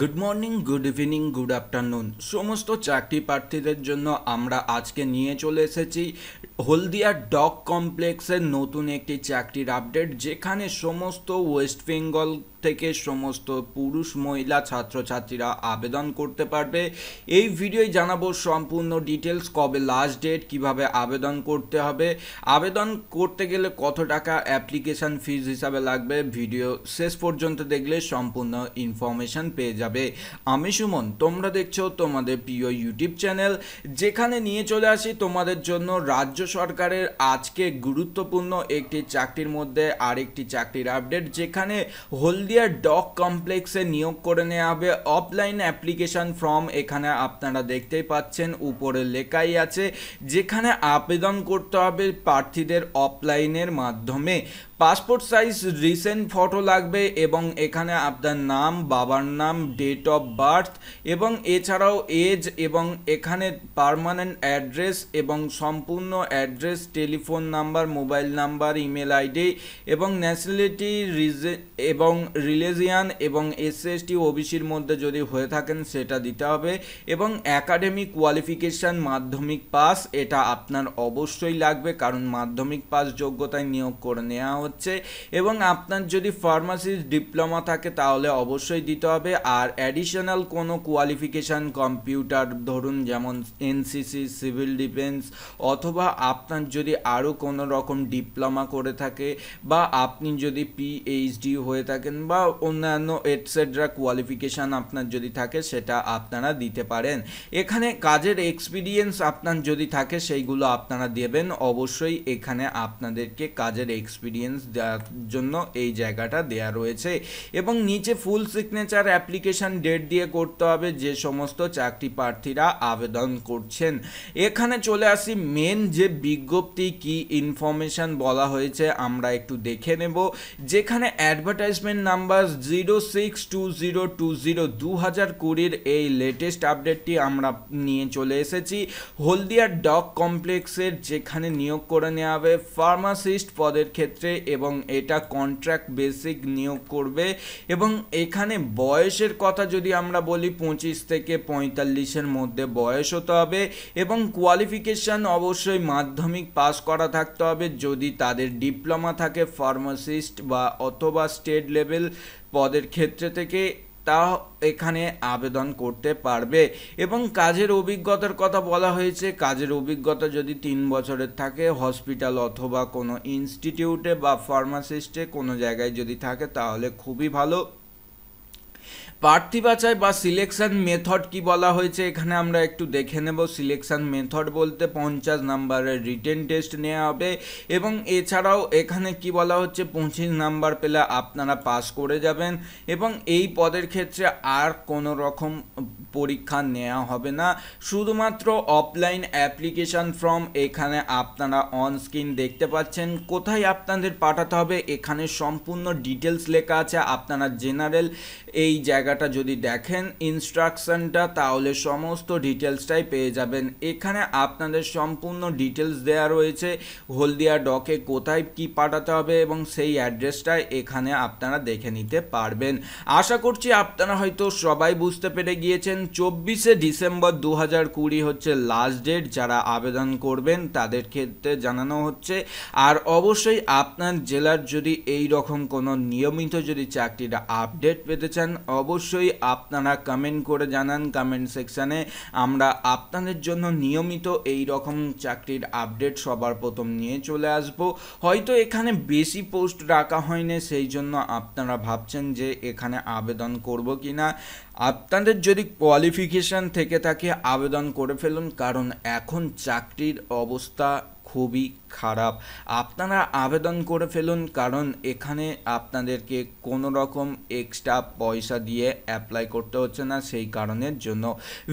good morning good evening good afternoon সমস্ত চাকরি প্রার্থীদের জন্য আমরা আজকে নিয়ে চলে এসেছি হলদিয়ার ডক কমপ্লেক্সের নতুন একটি চাকরির আপডেট যেখানে সমস্ত ওয়েস্ট বেঙ্গল থেকে সমস্ত পুরুষ মহিলা ছাত্রছাত্রীরা আবেদন করতে পারবে এই ভিডিওয় জানাবো সম্পূর্ণ ডিটেলস কবে লাস্ট ডেট কিভাবে আবেদন করতে হবে আবেদন করতে গেলে কত টাকা অ্যাপ্লিকেশান ফিজ হিসাবে লাগবে ভিডিও শেষ পর্যন্ত দেখলে সম্পূর্ণ ইনফরমেশান পেয়ে যাবে আমি সুমন তোমরা দেখছো তোমাদের প্রিয় ইউটিউব চ্যানেল যেখানে নিয়ে চলে আসি তোমাদের জন্য রাজ্য সরকারের আজকে গুরুত্বপূর্ণ একটি চাকরির মধ্যে আরেকটি চাকরির আপডেট যেখানে হলদি হলদিয়ার ডক কমপ্লেক্সে নিয়োগ করে নেওয়া হবে অফলাইন অ্যাপ্লিকেশন ফর্ম এখানে আপনারা দেখতেই পাচ্ছেন উপরে লেখাই আছে যেখানে আবেদন করতে হবে প্রার্থীদের অফলাইনের মাধ্যমে পাসপোর্ট সাইজ রিসেন্ট ফটো লাগবে এবং এখানে আপনার নাম বাবার নাম ডেট অফ বার্থ এবং এছাড়াও এজ এবং এখানে পারমানেন্ট অ্যাড্রেস এবং সম্পূর্ণ address telephone number mobile number email ID এবং ন্যাশনালিটি রিজে এবং রিলিজিয়ান এবং এসএসটি ওবিসির মধ্যে যদি হয়ে থাকেন সেটা দিতে হবে এবং অ্যাকাডেমিক কোয়ালিফিকেশান মাধ্যমিক পাস এটা আপনার অবশ্যই লাগবে কারণ মাধ্যমিক পাস যোগ্যতায় নিয়োগ করে নেওয়া হচ্ছে এবং আপনার যদি ফার্মাসিস্ট ডিপ্লোমা থাকে তাহলে অবশ্যই দিতে হবে আর অ্যাডিশনাল কোনো কোয়ালিফিকেশান কম্পিউটার ধরুন যেমন এনসিসি সিভিল ডিফেন্স অথবা আপনার যদি আরও কোনো রকম ডিপ্লোমা করে থাকে বা আপনি যদি পিএইচডি হয়ে থাকেন কিংবা অন্যান্য এটসেট্রা কোয়ালিফিকেশান আপনার যদি থাকে সেটা আপনারা দিতে পারেন এখানে কাজের এক্সপিরিয়েন্স আপনার যদি থাকে সেইগুলো আপনারা দেবেন অবশ্যই এখানে আপনাদেরকে কাজের এক্সপিরিয়েন্স দেওয়ার জন্য এই জায়গাটা দেয়া রয়েছে এবং নিচে ফুল সিগনেচার অ্যাপ্লিকেশান ডেট দিয়ে করতে হবে যে সমস্ত চাকরি প্রার্থীরা আবেদন করছেন এখানে চলে আসি মেন যে বিজ্ঞপ্তি কি ইনফরমেশান বলা হয়েছে আমরা একটু দেখে নেব যেখানে অ্যাডভার্টাইজমেন্ট নাম number zero six two zero two zero দু হাজার কুড়ির এই লেটেস্ট আপডেটটি আমরা নিয়ে চলে এসেছি হলদিয়ার ডক কমপ্লেক্সের যেখানে নিয়োগ করে নেওয়া হবে ফার্মাসিস্ট পদের ক্ষেত্রে এবং এটা কন্ট্রাক্ট বেসিক নিয়োগ করবে এবং এখানে বয়সের কথা যদি আমরা বলি পঁচিশ থেকে পঁয়তাল্লিশের মধ্যে বয়স হতে হবে এবং কোয়ালিফিকেশান অবশ্যই মাধ্যমিক পাস করা থাকতে হবে যদি তাদের ডিপ্লোমা থাকে ফার্মাসিস্ট বা অথবা স্টেট লেভেল পদের ক্ষেত্রে থেকে তা এখানে আবেদন করতে পারবে এবং কাজের অভিজ্ঞতার কথা বলা হয়েছে কাজের অভিজ্ঞতা যদি তিন বছরের থাকে হসপিটাল অথবা কোনো ইনস্টিটিউটে বা ফার্মাসিস্টে কোনো জায়গায় যদি থাকে তাহলে খুবই ভালো প্রার্থী বাছাই বা সিলেকশন মেথড কি বলা হয়েছে এখানে আমরা একটু দেখে নেব সিলেকশন মেথড বলতে পঞ্চাশ নাম্বারের রিটেন টেস্ট নেওয়া হবে এবং এছাড়াও এখানে কি বলা হচ্ছে পঁচিশ নাম্বার পেলে আপনারা পাস করে যাবেন এবং এই পদের ক্ষেত্রে আর কোনো রকম পরীক্ষা নেওয়া হবে না শুধুমাত্র অফলাইন অ্যাপ্লিকেশান ফর্ম এখানে আপনারা অন স্ক্রিন দেখতে পাচ্ছেন কোথায় আপনাদের পাঠাতে হবে এখানে সম্পূর্ণ ডিটেলস লেখা আছে আপনারা জেনারেল এই জায়গা জায়গাটা যদি দেখেন ইনস্ট্রাকশনটা তাহলে সমস্ত ডিটেলসটাই পেয়ে যাবেন এখানে আপনাদের সম্পূর্ণ ডিটেলস দেয়া রয়েছে হলদিয়া ডকে কোথায় কি পাঠাতে হবে এবং সেই অ্যাড্রেসটা এখানে আপনারা দেখে নিতে পারবেন আশা করছি আপনারা হয়তো সবাই বুঝতে পেরে গিয়েছেন চব্বিশে ডিসেম্বর দু হাজার কুড়ি হচ্ছে লাস্ট ডেট যারা আবেদন করবেন তাদের ক্ষেত্রে জানানো হচ্ছে আর অবশ্যই আপনার জেলার যদি এই রকম কোনো নিয়মিত যদি চাকরিটা আপডেট পেতে চান অবশ্যই অবশ্যই আপনারা কমেন্ট করে জানান কমেন্ট সেকশানে আমরা আপনাদের জন্য নিয়মিত এই রকম চাকরির আপডেট সবার প্রথম নিয়ে চলে আসব হয়তো এখানে বেশি পোস্ট রাখা হয়নি সেই জন্য আপনারা ভাবছেন যে এখানে আবেদন করব কি না আপনাদের যদি কোয়ালিফিকেশান থেকে থাকে আবেদন করে ফেলুন কারণ এখন চাকরির অবস্থা খুবই খারাপ আপনারা আবেদন করে ফেলুন কারণ এখানে আপনাদেরকে কোনো রকম এক্সট্রা পয়সা দিয়ে অ্যাপ্লাই করতে হচ্ছে না সেই কারণের জন্য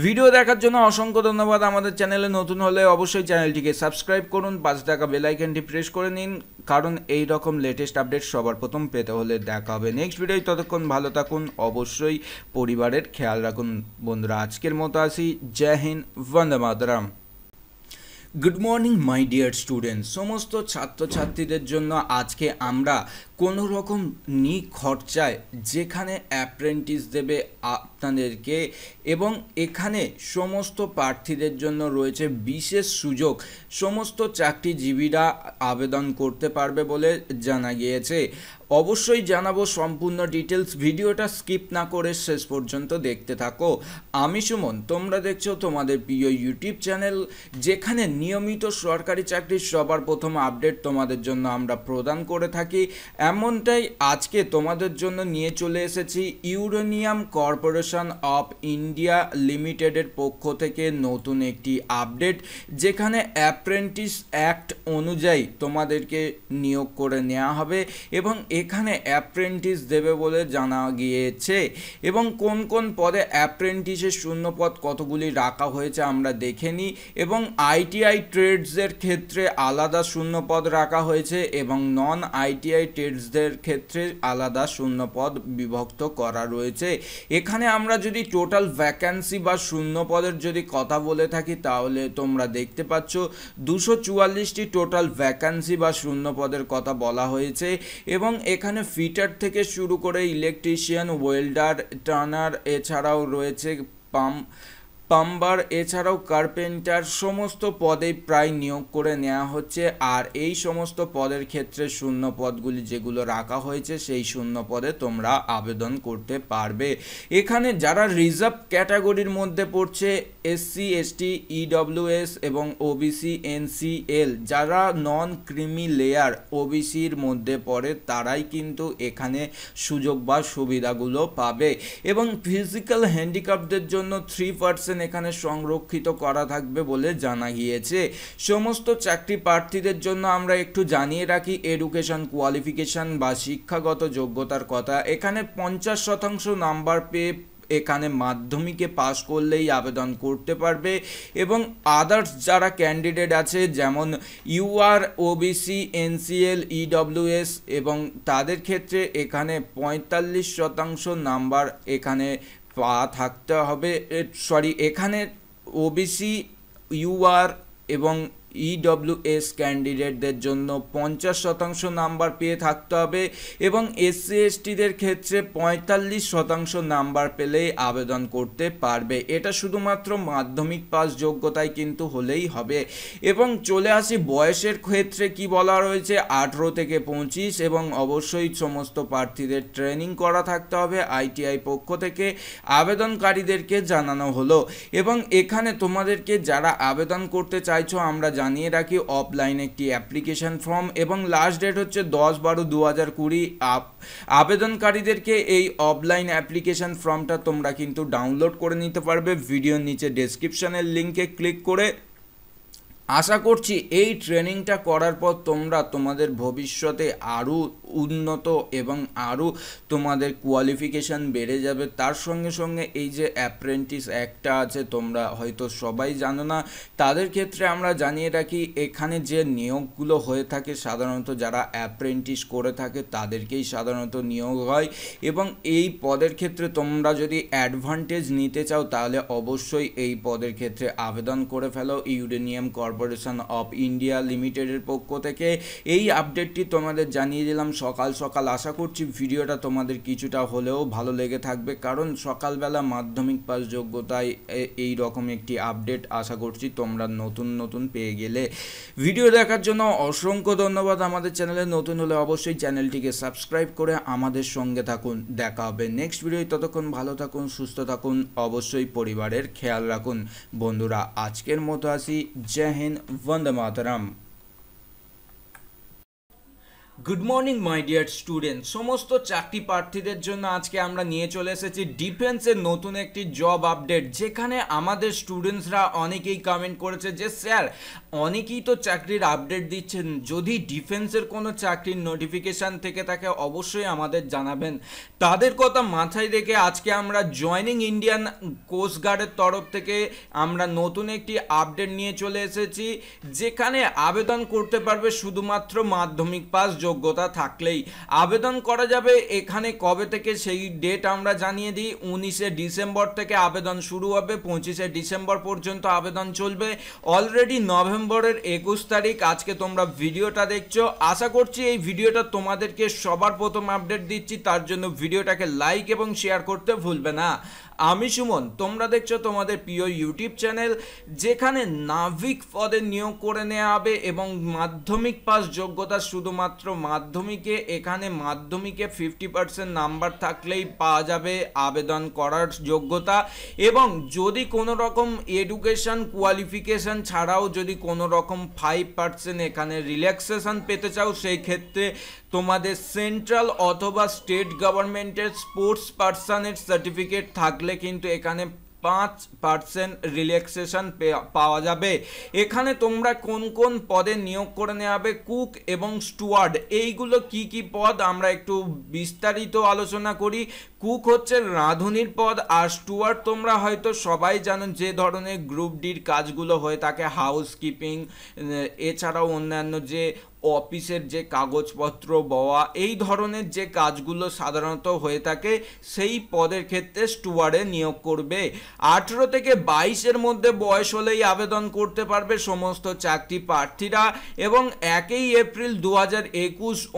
ভিডিও দেখার জন্য অসংখ্য ধন্যবাদ আমাদের চ্যানেলে নতুন হলে অবশ্যই চ্যানেলটিকে সাবস্ক্রাইব করুন পাঁচ টাকা বেলাইকনটি প্রেস করে নিন কারণ এই রকম লেটেস্ট আপডেট সবার প্রথম পেতে হলে দেখা হবে নেক্সট ভিডিও ততক্ষণ ভালো থাকুন অবশ্যই পরিবারের খেয়াল রাখুন বন্ধুরা আজকের মতো আসি জয় হিন্দ বন্দে মাতরাম good morning my dear student সমস্ত ছাত্রছাত্রীদের জন্য আজকে আমরা কোনো রকম নি খরচায় যেখানে অ্যাপ্রেন্টিস দেবে আপনাদেরকে এবং এখানে সমস্ত প্রার্থীদের জন্য রয়েছে বিশেষ সুযোগ সমস্ত চাকরিজীবীরা আবেদন করতে পারবে বলে জানা গিয়েছে অবশ্যই জানাবো সম্পূর্ণ ডিটেলস ভিডিওটা স্কিপ না করে শেষ পর্যন্ত দেখতে থাকো আমি সুমন তোমরা দেখছো তোমাদের প্রিয় ইউটিউব চ্যানেল যেখানে নিয়মিত সরকারি চাকরির সবার প্রথম আপডেট তোমাদের জন্য আমরা প্রদান করে থাকি এমনটাই আজকে তোমাদের জন্য নিয়ে চলে এসেছি ইউরেনিয়াম কর্পোরেশন অফ ইন্ডিয়া লিমিটেডের পক্ষ থেকে নতুন একটি আপডেট যেখানে অ্যাপ্রেন্টিস অ্যাক্ট অনুযায়ী তোমাদেরকে নিয়োগ করে নেওয়া হবে এবং এখানে অ্যাপ্রেন্টিস দেবে বলে জানা গিয়েছে এবং কোন কোন পদে অ্যাপ্রেন্টিসের শূন্যপদ কতগুলি রাখা হয়েছে আমরা দেখে নিই এবং আইটিআই ট্রেডসের ক্ষেত্রে আলাদা শূন্যপদ রাখা হয়েছে এবং নন আইটিআই ট্রেড দের ক্ষেত্রে আলাদা শূন্যপদ বিভক্ত করা রয়েছে এখানে আমরা যদি টোটাল ভ্যাকান্সি বা শূন্যপদের যদি কথা বলে থাকি তাহলে তোমরা দেখতে পাচ্ছ দুশো চুয়াল্লিশটি টোটাল ভ্যাকান্সি বা শূন্যপদের কথা বলা হয়েছে এবং এখানে ফিটার থেকে শুরু করে ইলেকট্রিশিয়ান ওয়েল্ডার টানার এছাড়াও রয়েছে পাম্প প্লাম্বার এছাড়াও কার্পেন্টার সমস্ত পদেই প্রায় নিয়োগ করে নেওয়া হচ্ছে আর এই সমস্ত পদের ক্ষেত্রে শূন্য পদগুলি যেগুলো রাখা হয়েছে সেই শূন্য পদে তোমরা আবেদন করতে পারবে এখানে যারা রিজার্ভ ক্যাটাগরির মধ্যে পড়ছে এসসি এসটি ইডব্লিউএস এবং ওবিসি এনসিএল যারা নন ক্রিমি লেয়ার ওবিসির মধ্যে পড়ে তারাই কিন্তু এখানে সুযোগ বা সুবিধাগুলো পাবে এবং ফিজিক্যাল হ্যান্ডিক্যাপদের জন্য থ্রি পার্সেন্ট আবেদন এখানে সংরক্ষিত করা থাকবে বলে জানা গিয়েছে সমস্ত চাকরি প্রার্থীদের জন্য আমরা একটু জানিয়ে রাখি এডুকেশন কোয়ালিফিকেশান বা শিক্ষাগত যোগ্যতার কথা এখানে পঞ্চাশ শতাংশ নাম্বার পেয়ে এখানে মাধ্যমিকে পাশ করলেই আবেদন করতে পারবে এবং আদার্স যারা ক্যান্ডিডেট আছে যেমন ইউআর ওবিসি এনসিএল ইডব্লিউএস এবং তাদের ক্ষেত্রে এখানে পঁয়তাল্লিশ শতাংশ নাম্বার এখানে পা থাকতে হবে সরি এখানে ওবিসি ইউআর এবং ইডব্লিউএস e ক্যান্ডিডেটদের জন্য পঞ্চাশ শতাংশ নাম্বার পেয়ে থাকতে হবে এবং এসসি এসটিদের ক্ষেত্রে পঁয়তাল্লিশ শতাংশ নাম্বার পেলেই আবেদন করতে পারবে এটা শুধুমাত্র মাধ্যমিক পাস যোগ্যতায় কিন্তু হলেই হবে এবং চলে আসি বয়সের ক্ষেত্রে কি বলা রয়েছে আঠেরো থেকে পঁচিশ এবং অবশ্যই সমস্ত প্রার্থীদের ট্রেনিং করা থাকতে হবে আইটিআই পক্ষ থেকে আবেদনকারীদেরকে জানানো হলো এবং এখানে তোমাদেরকে যারা আবেদন করতে চাইছো আমরা জানিয়ে রাখি অফলাইন একটি অ্যাপ্লিকেশান ফর্ম এবং লাস্ট ডেট হচ্ছে দশ বারো দু হাজার কুড়ি আবেদনকারীদেরকে এই অফলাইন অ্যাপ্লিকেশান ফর্মটা তোমরা কিন্তু ডাউনলোড করে নিতে পারবে ভিডিওর নিচে ডেসক্রিপশানের লিঙ্কে ক্লিক করে আশা করছি এই ট্রেনিংটা করার পর তোমরা তোমাদের ভবিষ্যতে আরও উন্নত এবং আরও তোমাদের কোয়ালিফিকেশান বেড়ে যাবে তার সঙ্গে সঙ্গে এই যে অ্যাপ্রেন্টিস একটা আছে তোমরা হয়তো সবাই জানো না তাদের ক্ষেত্রে আমরা জানিয়ে রাখি এখানে যে নিয়োগগুলো হয়ে থাকে সাধারণত যারা অ্যাপ্রেন্টিস করে থাকে তাদেরকেই সাধারণত নিয়োগ হয় এবং এই পদের ক্ষেত্রে তোমরা যদি অ্যাডভান্টেজ নিতে চাও তাহলে অবশ্যই এই পদের ক্ষেত্রে আবেদন করে ফেলো ইউরেনিয়াম কর কর্পোরেশন অফ ইন্ডিয়া লিমিটেডের পক্ষ থেকে এই আপডেটটি তোমাদের জানিয়ে দিলাম সকাল সকাল আশা করছি ভিডিওটা তোমাদের কিছুটা হলেও ভালো লেগে থাকবে কারণ সকালবেলা মাধ্যমিক পাস যোগ্যতায় এই রকম একটি আপডেট আশা করছি তোমরা নতুন নতুন পেয়ে গেলে ভিডিও দেখার জন্য অসংখ্য ধন্যবাদ আমাদের চ্যানেলে নতুন হলে অবশ্যই চ্যানেলটিকে সাবস্ক্রাইব করে আমাদের সঙ্গে থাকুন দেখা হবে নেক্সট ভিডিও ততক্ষণ ভালো থাকুন সুস্থ থাকুন অবশ্যই পরিবারের খেয়াল রাখুন বন্ধুরা আজকের মতো আসি জয় हिंद वंदे मातरम good morning my dear student সমস্ত চাকরি প্রার্থীদের জন্য আজকে আমরা নিয়ে চলে এসেছি ডিফেন্সের নতুন একটি জব আপডেট যেখানে আমাদের স্টুডেন্টসরা অনেকেই কমেন্ট করেছে যে স্যার অনেকেই তো চাকরির আপডেট দিচ্ছেন যদি ডিফেন্সের কোনো চাকরির নোটিফিকেশান থেকে থাকে অবশ্যই আমাদের জানাবেন তাদের কথা মাথায় রেখে আজকে আমরা জয়নিং ইন্ডিয়ান গার্ডের তরফ থেকে আমরা নতুন একটি আপডেট নিয়ে চলে এসেছি যেখানে আবেদন করতে পারবে শুধুমাত্র মাধ্যমিক পাস যোগ্যতা থাকলেই আবেদন করা যাবে এখানে কবে থেকে সেই ডেট আমরা জানিয়ে দিই উনিশে ডিসেম্বর থেকে আবেদন শুরু হবে পঁচিশে ডিসেম্বর পর্যন্ত আবেদন চলবে অলরেডি নভেম্বরের একুশ তারিখ আজকে তোমরা ভিডিওটা দেখছো আশা করছি এই ভিডিওটা তোমাদেরকে সবার প্রথম আপডেট দিচ্ছি তার জন্য ভিডিওটাকে লাইক এবং শেয়ার করতে ভুলবে না আমি সুমন তোমরা দেখছো তোমাদের প্রিয় ইউটিউব চ্যানেল যেখানে নাভিক পদে নিয়োগ করে নেওয়া হবে এবং মাধ্যমিক পাস যোগ্যতা শুধুমাত্র মাধ্যমিকে এখানে মাধ্যমিকে ফিফটি পার্সেন্ট নাম্বার থাকলেই পাওয়া যাবে আবেদন করার যোগ্যতা এবং যদি কোনো রকম এডুকেশন কোয়ালিফিকেশন ছাড়াও যদি কোনো রকম ফাইভ পার্সেন্ট এখানে রিল্যাক্সেশন পেতে চাও সেই ক্ষেত্রে তোমাদের সেন্ট্রাল অথবা স্টেট গভর্নমেন্টের স্পোর্টস পার্সনের সার্টিফিকেট থাকলে কিন্তু এখানে পাঁচ পার্সেন্ট রিল্যাক্সেশন পাওয়া যাবে এখানে তোমরা কোন কোন পদে নিয়োগ করে নেওয়া হবে কুক এবং স্টুয়ার্ড এইগুলো কি কি পদ আমরা একটু বিস্তারিত আলোচনা করি কুক হচ্ছে রাঁধুনির পদ আর স্টুয়ার্ট তোমরা হয়তো সবাই জানো যে ধরনের গ্রুপ ডির কাজগুলো হয়ে থাকে হাউস কিপিং এছাড়াও অন্যান্য যে অফিসের যে কাগজপত্র বওয়া এই ধরনের যে কাজগুলো সাধারণত হয়ে থাকে সেই পদের ক্ষেত্রে স্টুয়ারে নিয়োগ করবে আঠেরো থেকে বাইশের মধ্যে বয়স হলেই আবেদন করতে পারবে সমস্ত চাকরি প্রার্থীরা এবং একই এপ্রিল দু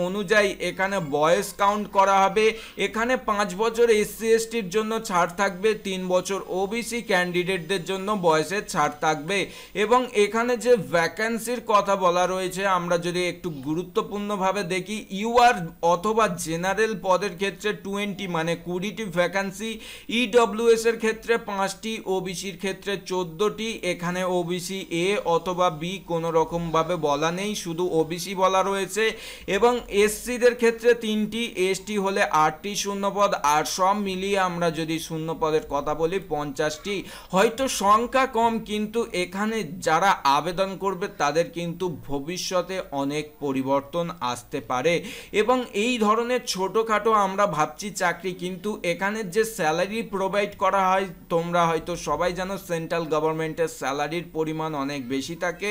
অনুযায়ী এখানে বয়স কাউন্ট করা হবে এখানে পাঁচ বছর বছর এসসি এসটির জন্য ছাড় থাকবে তিন বছর ওবিসি ক্যান্ডিডেটদের জন্য বয়সের ছাড় থাকবে এবং এখানে যে ভ্যাকান্সির কথা বলা রয়েছে আমরা যদি একটু গুরুত্বপূর্ণভাবে দেখি ইউআর অথবা জেনারেল পদের ক্ষেত্রে টোয়েন্টি মানে কুড়িটি ভ্যাকান্সি ইডব্লিউএস এসের ক্ষেত্রে পাঁচটি ওবিসির ক্ষেত্রে চোদ্দোটি এখানে ওবিসি এ অথবা বি কোনো রকমভাবে বলা নেই শুধু ওবিসি বলা রয়েছে এবং এসসিদের ক্ষেত্রে তিনটি এসটি হলে আটটি শূন্যপদ আর সব মিলিয়ে আমরা যদি শূন্য পদের কথা বলি পঞ্চাশটি হয়তো সংখ্যা কম কিন্তু এখানে যারা আবেদন করবে তাদের কিন্তু ভবিষ্যতে অনেক পরিবর্তন আসতে পারে এবং এই ধরনের ছোটোখাটো আমরা ভাবছি চাকরি কিন্তু এখানের যে স্যালারি প্রোভাইড করা হয় তোমরা হয়তো সবাই জানো সেন্ট্রাল গভর্নমেন্টের স্যালারির পরিমাণ অনেক বেশি থাকে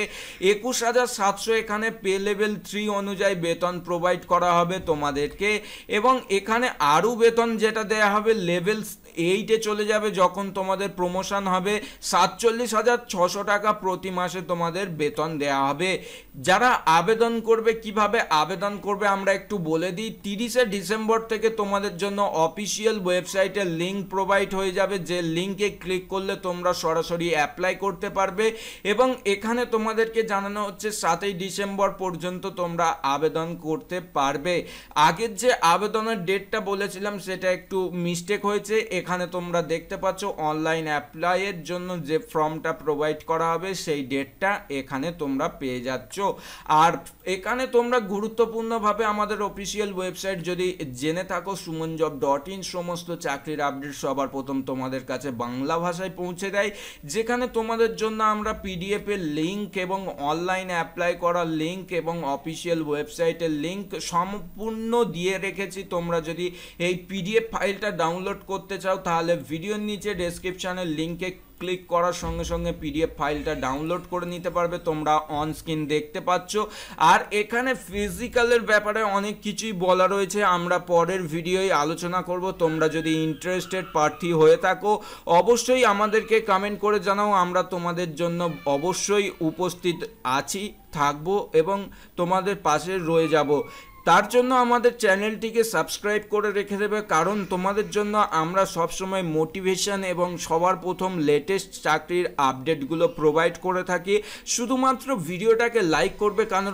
একুশ হাজার সাতশো এখানে পে লেভেল থ্রি অনুযায়ী বেতন প্রোভাইড করা হবে তোমাদেরকে এবং এখানে আরও বেতন যেটা that they have a levels এইটে চলে যাবে যখন তোমাদের প্রমোশন হবে সাতচল্লিশ হাজার ছশো টাকা প্রতি মাসে তোমাদের বেতন দেয়া হবে যারা আবেদন করবে কিভাবে আবেদন করবে আমরা একটু বলে দিই তিরিশে ডিসেম্বর থেকে তোমাদের জন্য অফিসিয়াল ওয়েবসাইটের লিঙ্ক প্রোভাইড হয়ে যাবে যে লিঙ্কে ক্লিক করলে তোমরা সরাসরি অ্যাপ্লাই করতে পারবে এবং এখানে তোমাদেরকে জানানো হচ্ছে সাতই ডিসেম্বর পর্যন্ত তোমরা আবেদন করতে পারবে আগের যে আবেদনের ডেটটা বলেছিলাম সেটা একটু মিস্টেক হয়েছে এখানে তোমরা দেখতে পাচ্ছ অনলাইন অ্যাপ্লাইয়ের জন্য যে ফর্মটা প্রোভাইড করা হবে সেই ডেটটা এখানে তোমরা পেয়ে যাচ্ছ আর এখানে তোমরা গুরুত্বপূর্ণভাবে আমাদের অফিসিয়াল ওয়েবসাইট যদি জেনে থাকো সুমন জব ডট ইন সমস্ত চাকরির আপডেট সবার প্রথম তোমাদের কাছে বাংলা ভাষায় পৌঁছে দেয় যেখানে তোমাদের জন্য আমরা পিডিএফের লিঙ্ক এবং অনলাইন অ্যাপ্লাই করার লিঙ্ক এবং অফিসিয়াল ওয়েবসাইটের লিঙ্ক সম্পূর্ণ দিয়ে রেখেছি তোমরা যদি এই পিডিএফ ফাইলটা ডাউনলোড করতে চাও চাও তাহলে ভিডিওর নিচে ডেসক্রিপশানের লিঙ্কে ক্লিক করার সঙ্গে সঙ্গে পিডিএফ ফাইলটা ডাউনলোড করে নিতে পারবে তোমরা অন স্ক্রিন দেখতে পাচ্ছ আর এখানে ফিজিক্যালের ব্যাপারে অনেক কিছুই বলা রয়েছে আমরা পরের ভিডিওই আলোচনা করব তোমরা যদি ইন্টারেস্টেড প্রার্থী হয়ে থাকো অবশ্যই আমাদেরকে কমেন্ট করে জানাও আমরা তোমাদের জন্য অবশ্যই উপস্থিত আছি থাকবো এবং তোমাদের পাশে রয়ে যাব তার জন্য আমাদের চ্যানেলটিকে সাবস্ক্রাইব করে রেখে দেবে কারণ তোমাদের জন্য আমরা সবসময় মোটিভেশন এবং সবার প্রথম লেটেস্ট চাকরির আপডেটগুলো প্রোভাইড করে থাকি শুধুমাত্র ভিডিওটাকে লাইক করবে কারণ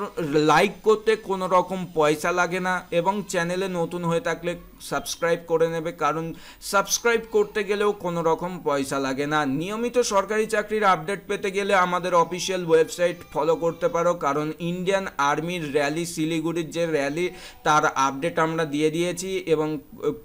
লাইক করতে কোনো রকম পয়সা লাগে না এবং চ্যানেলে নতুন হয়ে থাকলে সাবস্ক্রাইব করে নেবে কারণ সাবস্ক্রাইব করতে গেলেও কোনো রকম পয়সা লাগে না নিয়মিত সরকারি চাকরির আপডেট পেতে গেলে আমাদের অফিসিয়াল ওয়েবসাইট ফলো করতে পারো কারণ ইন্ডিয়ান আর্মির র্যালি শিলিগুড়ির যে র্যালি তার আপডেট আমরা দিয়ে দিয়েছি এবং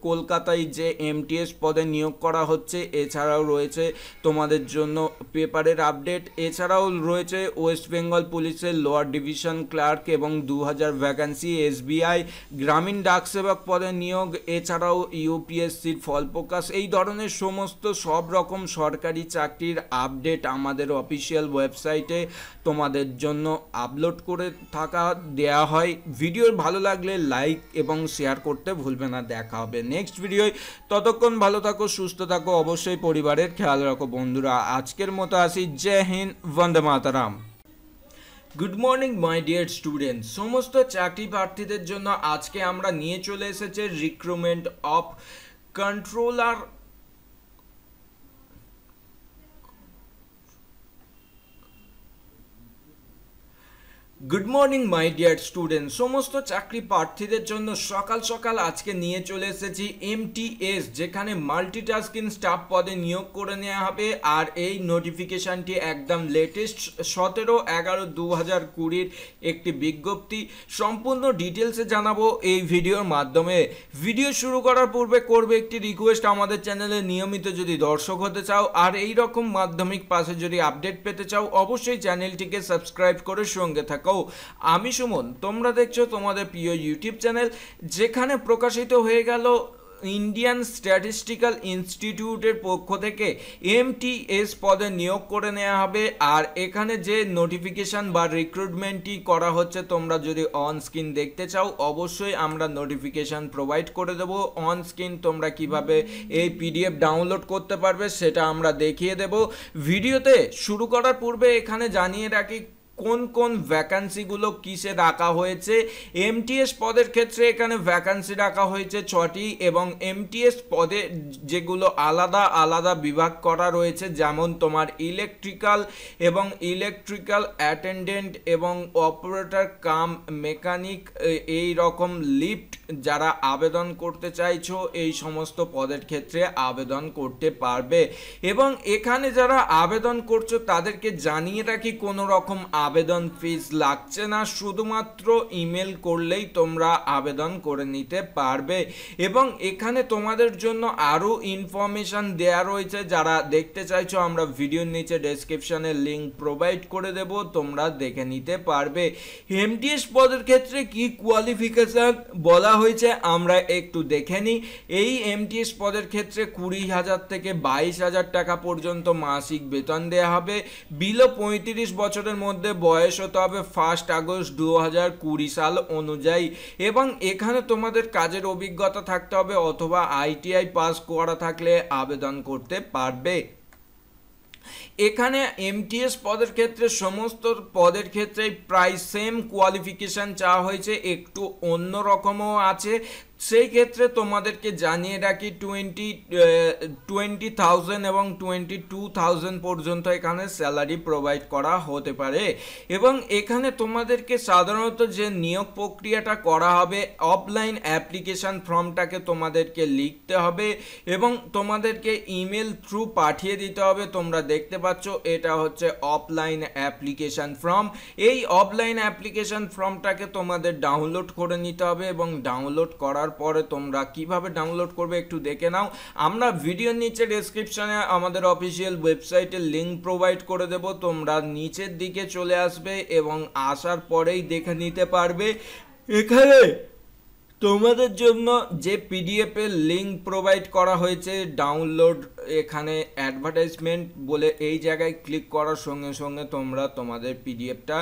কলকাতায় যে এমটিএস পদে নিয়োগ করা হচ্ছে এছাড়াও রয়েছে তোমাদের জন্য পেপারের আপডেট এছাড়াও রয়েছে ওয়েস্ট বেঙ্গল পুলিশের লোয়ার ডিভিশন ক্লার্ক এবং দু হাজার ভ্যাকান্সি এসবিআই গ্রামীণ ডাক সেবক পদে নিয়োগ এছাড়াও ইউপিএসসির ফল প্রকাশ এই ধরনের সমস্ত সব রকম সরকারি চাকরির আপডেট আমাদের অফিসিয়াল ওয়েবসাইটে তোমাদের জন্য আপলোড করে থাকা দেয়া হয় ভিডিওর ভালো লাগলে লাইক এবং শেয়ার করতে ভুলবে না দেখা হবে নেক্সট ভিডিওয় ততক্ষণ ভালো থাকো সুস্থ থাকো অবশ্যই পরিবারের খেয়াল রাখো বন্ধুরা আজকের মতো আসি জয় হিন্দ বন্দে মাতারাম good morning my dear student সমস্ত চাকরি প্রার্থীদের জন্য আজকে আমরা নিয়ে চলে এসেছে recruitment of controller good morning my dear student সমস্ত চাকরি প্রার্থীদের জন্য সকাল সকাল আজকে নিয়ে চলে এসেছি এমটিএস যেখানে মাল্টিটাস্কিং স্টাফ পদে নিয়োগ করে নেওয়া হবে আর এই নোটিফিকেশানটি একদম লেটেস্ট সতেরো এগারো দু হাজার কুড়ির একটি বিজ্ঞপ্তি সম্পূর্ণ ডিটেলসে জানাবো এই ভিডিওর মাধ্যমে ভিডিও শুরু করার পূর্বে করবে একটি রিকোয়েস্ট আমাদের চ্যানেলে নিয়মিত যদি দর্শক হতে চাও আর এই রকম মাধ্যমিক পাশে যদি আপডেট পেতে চাও অবশ্যই চ্যানেলটিকে সাবস্ক্রাইব করে সঙ্গে থাকো দেখো আমি সুমন তোমরা দেখছো তোমাদের প্রিয় ইউটিউব চ্যানেল যেখানে প্রকাশিত হয়ে গেল ইন্ডিয়ান স্ট্যাটিস্টিক্যাল ইনস্টিটিউটের পক্ষ থেকে এমটিএস পদে নিয়োগ করে নেওয়া হবে আর এখানে যে নোটিফিকেশান বা রিক্রুটমেন্টটি করা হচ্ছে তোমরা যদি অন স্ক্রিন দেখতে চাও অবশ্যই আমরা নোটিফিকেশান প্রোভাইড করে দেব অন স্ক্রিন তোমরা কিভাবে এই পিডিএফ ডাউনলোড করতে পারবে সেটা আমরা দেখিয়ে দেব ভিডিওতে শুরু করার পূর্বে এখানে জানিয়ে রাখি কোন কোন ভ্যাকান্সিগুলো কিসে রাখা হয়েছে এমটিএস পদের ক্ষেত্রে এখানে ভ্যাকান্সি রাখা হয়েছে ছটি এবং এমটিএস পদে যেগুলো আলাদা আলাদা বিভাগ করা রয়েছে যেমন তোমার ইলেকট্রিক্যাল এবং ইলেকট্রিক্যাল অ্যাটেন্ডেন্ট এবং অপারেটর কাম মেকানিক এই রকম লিফট যারা আবেদন করতে চাইছো এই সমস্ত পদের ক্ষেত্রে আবেদন করতে পারবে এবং এখানে যারা আবেদন করছো তাদেরকে জানিয়ে রাখি কোনো রকম আবেদন ফিজ লাগছে না শুধুমাত্র ইমেল করলেই তোমরা আবেদন করে নিতে পারবে এবং এখানে তোমাদের জন্য আরও ইনফরমেশান দেয়া রয়েছে যারা দেখতে চাইছো আমরা ভিডিওর নিচে ডেসক্রিপশানে লিঙ্ক প্রোভাইড করে দেব তোমরা দেখে নিতে পারবে এমটিএস পদের ক্ষেত্রে কি কোয়ালিফিকেশান বলা হয়েছে আমরা একটু দেখে নিই এই এমটিএস পদের ক্ষেত্রে কুড়ি হাজার থেকে বাইশ হাজার টাকা পর্যন্ত মাসিক বেতন দেওয়া হবে বিলো পঁয়ত্রিশ বছরের মধ্যে বয়স হতে হবে ফার্স্ট আগস্ট দু হাজার কুড়ি সাল অনুযায়ী এবং এখানে তোমাদের কাজের অভিজ্ঞতা থাকতে হবে অথবা আইটিআই পাস করা থাকলে আবেদন করতে পারবে এখানে এমটিএস পদের ক্ষেত্রে সমস্ত পদের ক্ষেত্রে প্রায় সেম কোয়ালিফিকেশান চাওয়া হয়েছে একটু অন্য রকমও আছে সেই ক্ষেত্রে তোমাদেরকে জানিয়ে রাখি টোয়েন্টি টোয়েন্টি থাউজেন্ড এবং টোয়েন্টি টু থাউজেন্ড পর্যন্ত এখানে স্যালারি প্রোভাইড করা হতে পারে এবং এখানে তোমাদেরকে সাধারণত যে নিয়োগ প্রক্রিয়াটা করা হবে অফলাইন অ্যাপ্লিকেশান ফর্মটাকে তোমাদেরকে লিখতে হবে এবং তোমাদেরকে ইমেল থ্রু পাঠিয়ে দিতে হবে তোমরা দেখতে পাচ্ছ এটা হচ্ছে অফলাইন অ্যাপ্লিকেশান ফর্ম এই অফলাইন অ্যাপ্লিকেশান ফর্মটাকে তোমাদের ডাউনলোড করে নিতে হবে এবং ডাউনলোড করার তারপরে তোমরা কিভাবে ডাউনলোড করবে একটু দেখে নাও আমরা ভিডিওর নিচে ডেসক্রিপশানে আমাদের অফিসিয়াল ওয়েবসাইটের লিঙ্ক প্রোভাইড করে দেব তোমরা নিচের দিকে চলে আসবে এবং আসার পরেই দেখে নিতে পারবে এখানে তোমাদের জন্য যে পিডিএফের লিঙ্ক প্রোভাইড করা হয়েছে ডাউনলোড এখানে অ্যাডভার্টাইজমেন্ট বলে এই জায়গায় ক্লিক করার সঙ্গে সঙ্গে তোমরা তোমাদের পিডিএফটা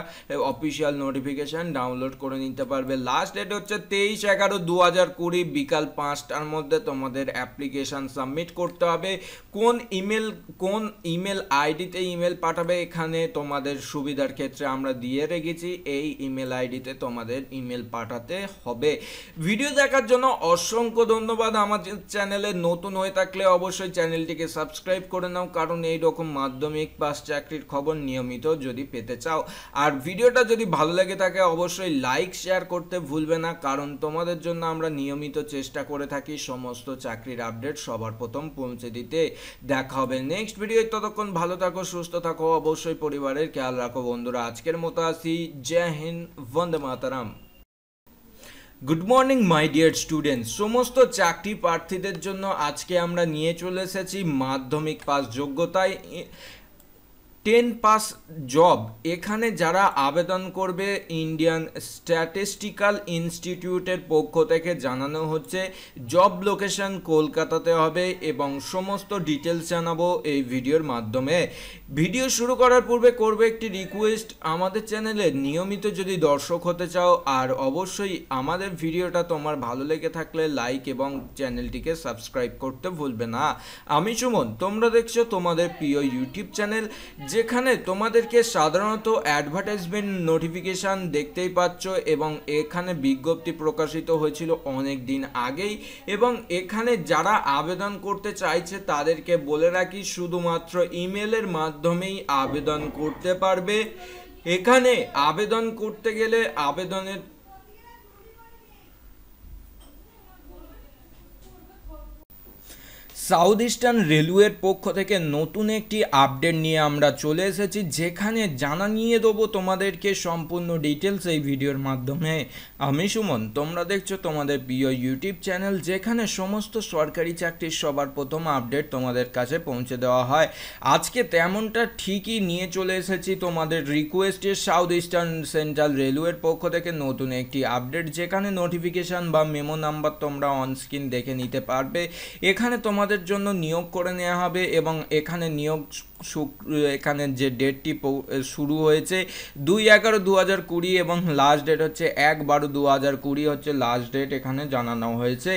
অফিসিয়াল নোটিফিকেশান ডাউনলোড করে নিতে পারবে লাস্ট ডেট হচ্ছে তেইশ এগারো দু হাজার কুড়ি বিকাল পাঁচটার মধ্যে তোমাদের অ্যাপ্লিকেশান সাবমিট করতে হবে কোন ইমেল কোন ইমেল আইডিতে ইমেল পাঠাবে এখানে তোমাদের সুবিধার ক্ষেত্রে আমরা দিয়ে রেখেছি এই ইমেল আইডিতে তোমাদের ইমেল পাঠাতে হবে ভিডিও দেখার জন্য অসংখ্য ধন্যবাদ আমাদের চ্যানেলে নতুন হয়ে থাকলে অবশ্যই চ্যানেলটি চ্যানেলটিকে সাবস্ক্রাইব করে নাও কারণ এই রকম মাধ্যমিক পাস চাকরির খবর নিয়মিত যদি পেতে চাও আর ভিডিওটা যদি ভালো লাগে থাকে অবশ্যই লাইক শেয়ার করতে ভুলবে না কারণ তোমাদের জন্য আমরা নিয়মিত চেষ্টা করে থাকি সমস্ত চাকরির আপডেট সবার প্রথম পৌঁছে দিতে দেখা হবে নেক্সট ভিডিও ততক্ষণ ভালো থাকো সুস্থ থাকো অবশ্যই পরিবারের খেয়াল রাখো বন্ধুরা আজকের মতো আসি জয় হিন্দ বন্দে মাতারাম good morning my dear student সমস্ত চাকরি প্রার্থীদের জন্য আজকে আমরা নিয়ে চলে এসেছি মাধ্যমিক পাস যোগ্যতায় টেন পাস জব এখানে যারা আবেদন করবে ইন্ডিয়ান স্ট্যাটিস্টিক্যাল ইনস্টিটিউটের পক্ষ থেকে জানানো হচ্ছে জব লোকেশন কলকাতাতে হবে এবং সমস্ত ডিটেলস জানাবো এই ভিডিওর মাধ্যমে ভিডিও শুরু করার পূর্বে করবে একটি রিকোয়েস্ট আমাদের চ্যানেলে নিয়মিত যদি দর্শক হতে চাও আর অবশ্যই আমাদের ভিডিওটা তোমার ভালো লেগে থাকলে লাইক এবং চ্যানেলটিকে সাবস্ক্রাইব করতে ভুলবে না আমি সুমন তোমরা দেখছো তোমাদের প্রিয় ইউটিউব চ্যানেল যেখানে তোমাদেরকে সাধারণত অ্যাডভার্টাইজমেন্ট নোটিফিকেশান দেখতেই পাচ্ছ এবং এখানে বিজ্ঞপ্তি প্রকাশিত হয়েছিল অনেক দিন আগেই এবং এখানে যারা আবেদন করতে চাইছে তাদেরকে বলে রাখি শুধুমাত্র ইমেলের মাধ্যমেই আবেদন করতে পারবে এখানে আবেদন করতে গেলে আবেদনের সাউথ ইস্টার্ন রেলওয়ের পক্ষ থেকে নতুন একটি আপডেট নিয়ে আমরা চলে এসেছি যেখানে জানা নিয়ে দেবো তোমাদেরকে সম্পূর্ণ ডিটেলস এই ভিডিওর মাধ্যমে আমি সুমন তোমরা দেখছো তোমাদের প্রিয় ইউটিউব চ্যানেল যেখানে সমস্ত সরকারি চাকরির সবার প্রথম আপডেট তোমাদের কাছে পৌঁছে দেওয়া হয় আজকে তেমনটা ঠিকই নিয়ে চলে এসেছি তোমাদের রিকোয়েস্টে সাউথ ইস্টার্ন সেন্ট্রাল রেলওয়ের পক্ষ থেকে নতুন একটি আপডেট যেখানে নোটিফিকেশান বা মেমো নাম্বার তোমরা অনস্ক্রিন দেখে নিতে পারবে এখানে তোমাদের জন্য নিয়োগ করে নেওয়া হবে এবং এখানে নিয়োগ শুক্র এখানে যে ডেটটি শুরু হয়েছে দুই এগারো দু হাজার কুড়ি এবং লাস্ট ডেট হচ্ছে এক বারো দু হাজার কুড়ি হচ্ছে লাস্ট ডেট এখানে জানানো হয়েছে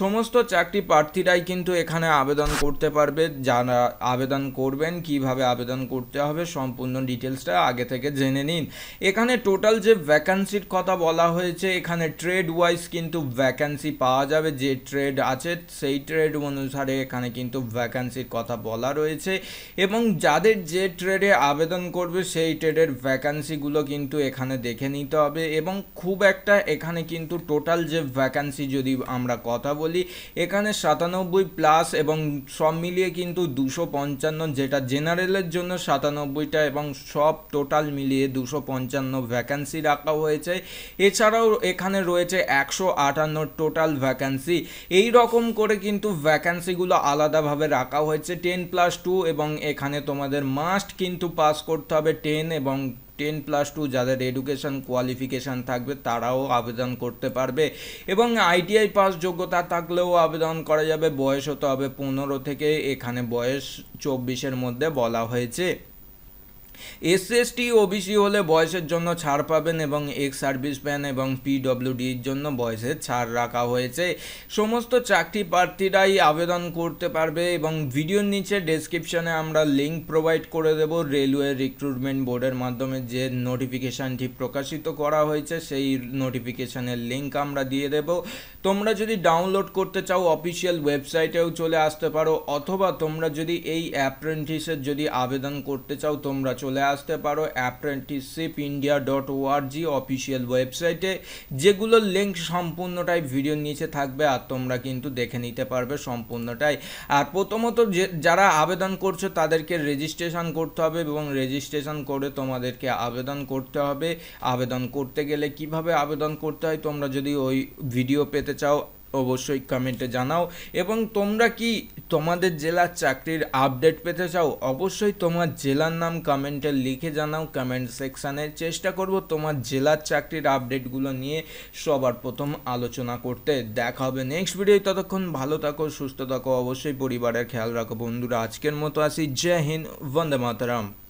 সমস্ত চাকরি প্রার্থীরাই কিন্তু এখানে আবেদন করতে পারবে যারা আবেদন করবেন কিভাবে আবেদন করতে হবে সম্পূর্ণ ডিটেলসটা আগে থেকে জেনে নিন এখানে টোটাল যে ভ্যাকান্সির কথা বলা হয়েছে এখানে ট্রেড ওয়াইজ কিন্তু ভ্যাকান্সি পাওয়া যাবে যে ট্রেড আছে সেই ট্রেড অনুসারে এখানে কিন্তু ভ্যাকান্সির কথা বলা রয়েছে এবং এবং যাদের যে ট্রেডে আবেদন করবে সেই ট্রেডের ভ্যাকান্সিগুলো কিন্তু এখানে দেখে নিতে হবে এবং খুব একটা এখানে কিন্তু টোটাল যে ভ্যাকান্সি যদি আমরা কথা বলি এখানে সাতানব্বই প্লাস এবং সব মিলিয়ে কিন্তু দুশো পঞ্চান্ন যেটা জেনারেলের জন্য সাতানব্বইটা এবং সব টোটাল মিলিয়ে দুশো পঞ্চান্ন ভ্যাকান্সি রাখা হয়েছে এছাড়াও এখানে রয়েছে একশো আটান্ন টোটাল ভ্যাকান্সি এই রকম করে কিন্তু ভ্যাকান্সিগুলো আলাদাভাবে রাখা হয়েছে টেন প্লাস টু এবং এখানে এখানে তোমাদের মাস্ট কিন্তু পাস করতে হবে টেন এবং টেন প্লাস টু যাদের এডুকেশন কোয়ালিফিকেশান থাকবে তারাও আবেদন করতে পারবে এবং আইটিআই পাস যোগ্যতা থাকলেও আবেদন করা যাবে বয়স হতে হবে পনেরো থেকে এখানে বয়স চব্বিশের মধ্যে বলা হয়েছে এসএসটি ওবিসি হলে বয়সের জন্য ছাড় পাবেন এবং এক্স সার্ভিস প্যান এবং পিডব্লিউডির জন্য বয়সের ছাড় রাখা হয়েছে সমস্ত চাকরি প্রার্থীরাই আবেদন করতে পারবে এবং ভিডিওর নিচে ডেসক্রিপশানে আমরা লিঙ্ক প্রোভাইড করে দেব রেলওয়ে রিক্রুটমেন্ট বোর্ডের মাধ্যমে যে নোটিফিকেশানটি প্রকাশিত করা হয়েছে সেই নোটিফিকেশানের লিঙ্ক আমরা দিয়ে দেব তোমরা যদি ডাউনলোড করতে চাও অফিসিয়াল ওয়েবসাইটেও চলে আসতে পারো অথবা তোমরা যদি এই অ্যাপ্রেন্টিসের যদি আবেদন করতে চাও তোমরা চলে আসতে পারো apprenticeship India dot ORG official ওয়েবসাইটে যেগুলোর লিঙ্ক সম্পূর্ণটাই ভিডিওর নিচে থাকবে আর তোমরা কিন্তু দেখে নিতে পারবে সম্পূর্ণটাই আর প্রথমত যে যারা আবেদন করছো তাদেরকে রেজিস্ট্রেশন করতে হবে এবং রেজিস্ট্রেশন করে তোমাদেরকে আবেদন করতে হবে আবেদন করতে গেলে কিভাবে আবেদন করতে হয় তোমরা যদি ওই ভিডিও পেতে চাও অবশ্যই কমেন্টে জানাও এবং তোমরা কি তোমাদের জেলার চাকরির আপডেট পেতে চাও অবশ্যই তোমার জেলার নাম কমেন্টে লিখে জানাও কমেন্ট সেকশানে চেষ্টা করব তোমার জেলার চাকরির আপডেটগুলো নিয়ে সবার প্রথম আলোচনা করতে দেখা হবে নেক্সট ভিডিও ততক্ষণ ভালো থাকো সুস্থ থাকো অবশ্যই পরিবারের খেয়াল রাখো বন্ধুরা আজকের মতো আসি জয় হিন্দ বন্দে মাতারাম